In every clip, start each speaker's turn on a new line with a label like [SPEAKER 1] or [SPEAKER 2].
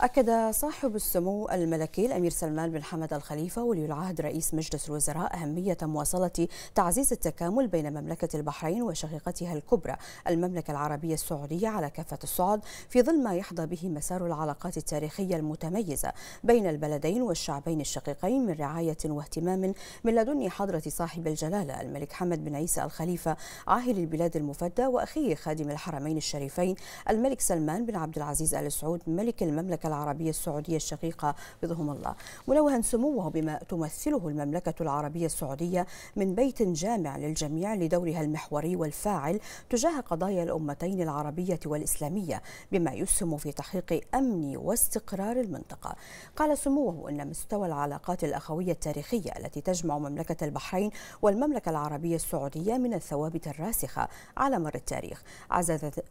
[SPEAKER 1] أكد صاحب السمو الملكي الأمير سلمان بن حمد الخليفة ولي العهد رئيس مجلس الوزراء أهمية مواصلة تعزيز التكامل بين مملكة البحرين وشقيقتها الكبرى المملكة العربية السعودية على كافة الصعد في ظل ما يحظى به مسار العلاقات التاريخية المتميزة بين البلدين والشعبين الشقيقين من رعاية واهتمام من لدن حضرة صاحب الجلالة الملك حمد بن عيسى الخليفة عاهل البلاد المفدى وأخيه خادم الحرمين الشريفين الملك سلمان بن عبد العزيز آل سعود ملك المملكة المملكة العربية السعودية الشقيقة بضهم الله ملوها سموه بما تمثله المملكة العربية السعودية من بيت جامع للجميع لدورها المحوري والفاعل تجاه قضايا الأمتين العربية والإسلامية بما يسهم في تحقيق أمن واستقرار المنطقة قال سموه أن مستوى العلاقات الأخوية التاريخية التي تجمع مملكة البحرين والمملكة العربية السعودية من الثوابت الراسخة على مر التاريخ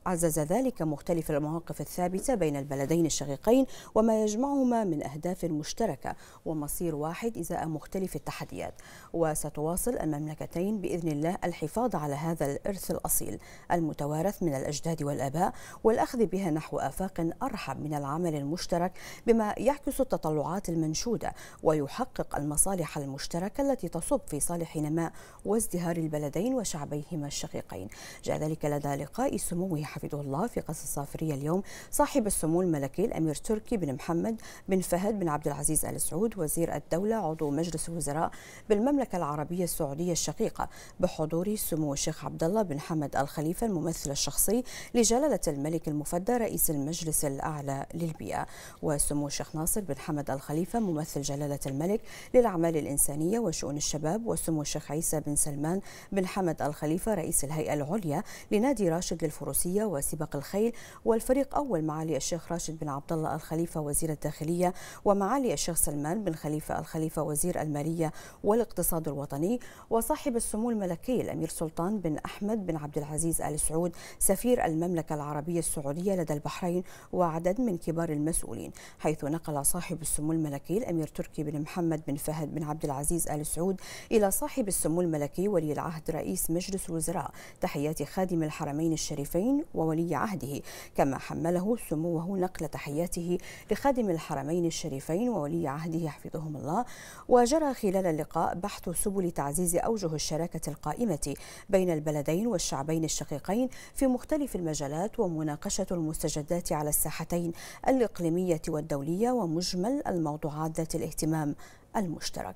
[SPEAKER 1] عزز ذلك مختلف المواقف الثابتة بين البلدين الشقيقين الدولتين وما يجمعهما من أهداف مشتركة ومصير واحد إزاء مختلف التحديات وستواصل المملكتين بإذن الله الحفاظ على هذا الإرث الأصيل المتوارث من الأجداد والآباء والأخذ بها نحو آفاق أرحب من العمل المشترك بما يعكس التطلعات المنشودة ويحقق المصالح المشتركة التي تصب في صالح نماء وازدهار البلدين وشعبيهما الشقيقين جاء ذلك لدى لقاء سموه حفظه الله في قصة الصافرية اليوم صاحب السمو الملكي الأمير تركي تركي بن محمد بن فهد بن عبد العزيز ال سعود وزير الدوله عضو مجلس الوزراء بالمملكه العربيه السعوديه الشقيقه بحضور سمو الشيخ عبد الله بن حمد الخليفه الممثل الشخصي لجلاله الملك المفدى رئيس المجلس الاعلى للبيئه وسمو الشيخ ناصر بن حمد الخليفه ممثل جلاله الملك للاعمال الانسانيه وشؤون الشباب وسمو الشيخ عيسى بن سلمان بن حمد الخليفه رئيس الهيئه العليا لنادي راشد للفروسيه وسباق الخيل والفريق اول معالي الشيخ راشد بن عبد الله الخليفة وزير الداخلية ومعالي الشيخ سلمان بن خليفة الخليفة وزير المالية والاقتصاد الوطني وصاحب السمو الملكي الأمير سلطان بن أحمد بن عبد العزيز آل سعود سفير المملكة العربية السعودية لدى البحرين وعدد من كبار المسؤولين حيث نقل صاحب السمو الملكي الأمير تركي بن محمد بن فهد بن عبد العزيز آل سعود إلى صاحب السمو الملكي ولي العهد رئيس مجلس الوزراء تحيات خادم الحرمين الشريفين وولي عهده كما حمله سموه نقل تحياته لخادم الحرمين الشريفين وولي عهده حفظهم الله وجرى خلال اللقاء بحث سبل تعزيز أوجه الشراكة القائمة بين البلدين والشعبين الشقيقين في مختلف المجالات ومناقشة المستجدات على الساحتين الإقليمية والدولية ومجمل الموضوعات ذات الاهتمام المشترك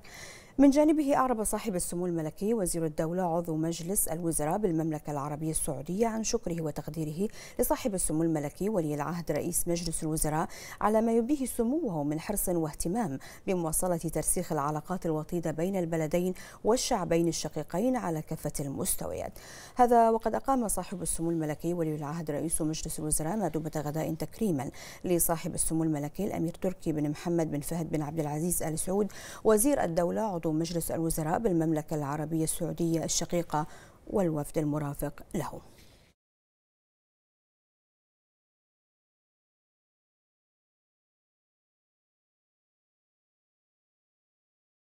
[SPEAKER 1] من جانبه أعرب صاحب السمو الملكي وزير الدولة عضو مجلس الوزراء بالمملكة العربية السعودية عن شكره وتقديره لصاحب السمو الملكي ولي العهد رئيس مجلس الوزراء على ما يبديه سموه من حرص واهتمام بمواصلة ترسيخ العلاقات الوطيدة بين البلدين والشعبين الشقيقين على كافة المستويات هذا وقد أقام صاحب السمو الملكي ولي العهد رئيس مجلس الوزراء مأدبة غداء تكريما لصاحب السمو الملكي الأمير تركي بن محمد بن فهد بن عبد العزيز آل سعود وزير الدولة عضو مجلس الوزراء بالمملكة العربية السعودية الشقيقة والوفد المرافق له